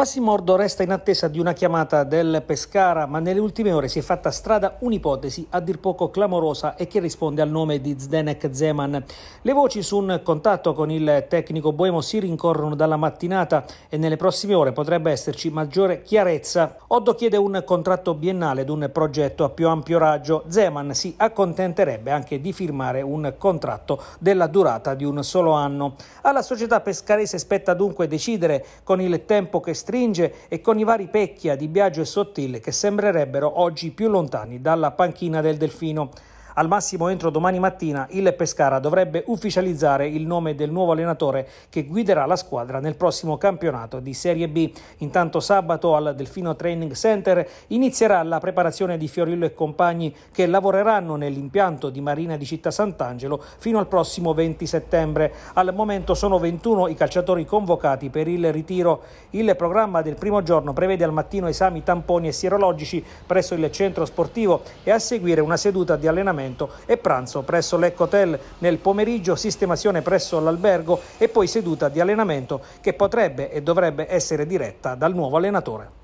Massimordo resta in attesa di una chiamata del Pescara, ma nelle ultime ore si è fatta strada un'ipotesi a dir poco clamorosa e che risponde al nome di Zdenek Zeman. Le voci su un contatto con il tecnico boemo si rincorrono dalla mattinata e nelle prossime ore potrebbe esserci maggiore chiarezza. Oddo chiede un contratto biennale ed un progetto a più ampio raggio. Zeman si accontenterebbe anche di firmare un contratto della durata di un solo anno. Alla società pescarese spetta dunque decidere con il tempo che sta stringe e con i vari Pecchia di Biagio e Sottile che sembrerebbero oggi più lontani dalla panchina del Delfino. Al massimo entro domani mattina il Pescara dovrebbe ufficializzare il nome del nuovo allenatore che guiderà la squadra nel prossimo campionato di Serie B. Intanto sabato al Delfino Training Center inizierà la preparazione di Fiorillo e compagni che lavoreranno nell'impianto di Marina di Città Sant'Angelo fino al prossimo 20 settembre. Al momento sono 21 i calciatori convocati per il ritiro. Il programma del primo giorno prevede al mattino esami tamponi e sierologici presso il centro sportivo e a seguire una seduta di allenamento appuntamento e pranzo presso l'Ecco Hotel, nel pomeriggio, sistemazione presso l'albergo e poi seduta di allenamento che potrebbe e dovrebbe essere diretta dal nuovo allenatore.